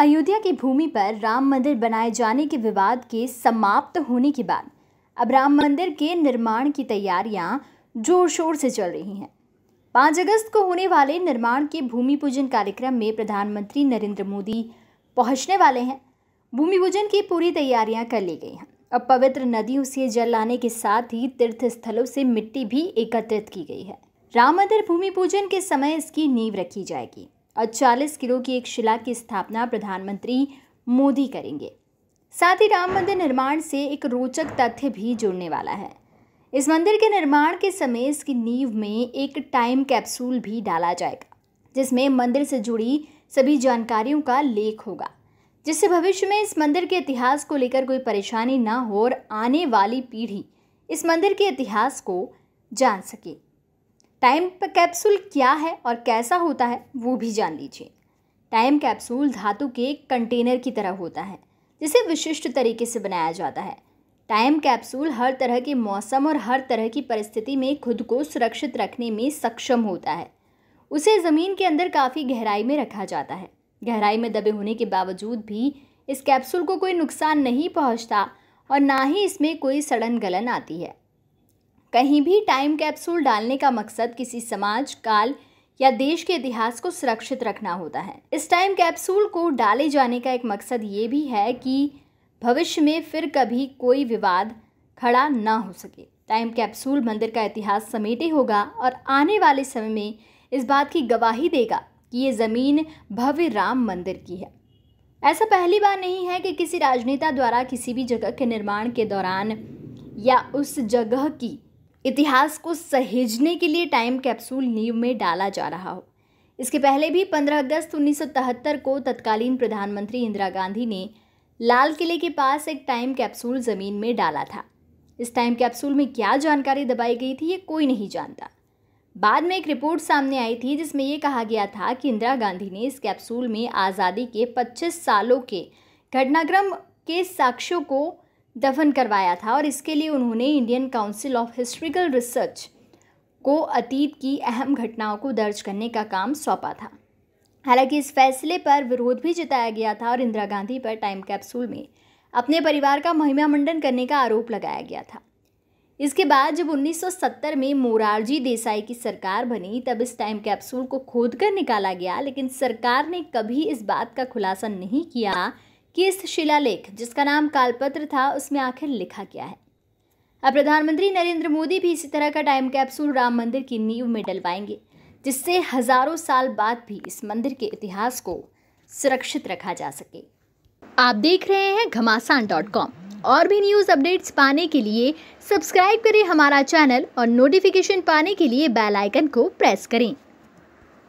अयोध्या की भूमि पर राम मंदिर बनाए जाने के विवाद के समाप्त होने के बाद अब राम मंदिर के निर्माण की तैयारियां जोर शोर से चल रही हैं पाँच अगस्त को होने वाले निर्माण के भूमि पूजन कार्यक्रम में प्रधानमंत्री नरेंद्र मोदी पहुंचने वाले हैं भूमि पूजन की पूरी तैयारियां कर ली गई हैं अब पवित्र नदियों से जल लाने के साथ ही तीर्थ स्थलों से मिट्टी भी एकत्रित की गई है राम मंदिर भूमि पूजन के समय इसकी नींव रखी जाएगी और चालीस किलो की एक शिला की स्थापना प्रधानमंत्री मोदी करेंगे साथ ही राम मंदिर निर्माण से एक रोचक तथ्य भी जुड़ने वाला है इस मंदिर के निर्माण के समय इसकी नींव में एक टाइम कैप्सूल भी डाला जाएगा जिसमें मंदिर से जुड़ी सभी जानकारियों का लेख होगा जिससे भविष्य में इस मंदिर के इतिहास को लेकर कोई परेशानी ना हो और आने वाली पीढ़ी इस मंदिर के इतिहास को जान सके टाइम कैप्सूल क्या है और कैसा होता है वो भी जान लीजिए टाइम कैप्सूल धातु के एक कंटेनर की तरह होता है जिसे विशिष्ट तरीके से बनाया जाता है टाइम कैप्सूल हर तरह के मौसम और हर तरह की परिस्थिति में खुद को सुरक्षित रखने में सक्षम होता है उसे ज़मीन के अंदर काफ़ी गहराई में रखा जाता है गहराई में दबे होने के बावजूद भी इस कैप्सूल को कोई नुकसान नहीं पहुंचता और ना ही इसमें कोई सड़न गलन आती है कहीं भी टाइम कैप्सूल डालने का मकसद किसी समाज काल या देश के इतिहास को सुरक्षित रखना होता है इस टाइम कैप्सूल को डाले जाने का एक मकसद ये भी है कि भविष्य में फिर कभी कोई विवाद खड़ा ना हो सके टाइम कैप्सूल मंदिर का इतिहास समेटे होगा और आने वाले समय में इस बात की गवाही देगा कि ये ज़मीन भव्य राम मंदिर की है ऐसा पहली बार नहीं है कि किसी राजनेता द्वारा किसी भी जगह के निर्माण के दौरान या उस जगह की इतिहास को सहेजने के लिए टाइम कैप्सूल नींव में डाला जा रहा हो इसके पहले भी 15 अगस्त 1973 को तत्कालीन प्रधानमंत्री इंदिरा गांधी ने लाल किले के पास एक टाइम कैप्सूल ज़मीन में डाला था इस टाइम कैप्सूल में क्या जानकारी दबाई गई थी ये कोई नहीं जानता बाद में एक रिपोर्ट सामने आई थी जिसमें ये कहा गया था कि इंदिरा गांधी ने इस कैप्सूल में आज़ादी के 25 सालों के घटनाक्रम के साक्ष्यों को दफन करवाया था और इसके लिए उन्होंने Indian Council of Historical Research को अतीत की अहम घटनाओं को दर्ज करने का काम सौंपा था हालांकि इस फैसले पर विरोध भी जताया गया था और इंदिरा गांधी पर टाइम कैप्सूल में अपने परिवार का महिमा मंडन करने का आरोप लगाया गया था इसके बाद जब 1970 में मोरारजी देसाई की सरकार बनी तब इस टाइम कैप्सूल को खोद कर निकाला गया लेकिन सरकार ने कभी इस बात का खुलासा नहीं किया कि इस शिलालेख जिसका नाम कालपत्र था उसमें आखिर लिखा क्या है अब प्रधानमंत्री नरेंद्र मोदी भी इसी तरह का टाइम कैप्सूल राम मंदिर की नींव में डलवाएंगे जिससे हजारों साल बाद भी इस मंदिर के इतिहास को सुरक्षित रखा जा सके आप देख रहे हैं घमासान डॉट कॉम और भी न्यूज़ अपडेट्स पाने के लिए सब्सक्राइब करें हमारा चैनल और नोटिफिकेशन पाने के लिए बेल आइकन को प्रेस करें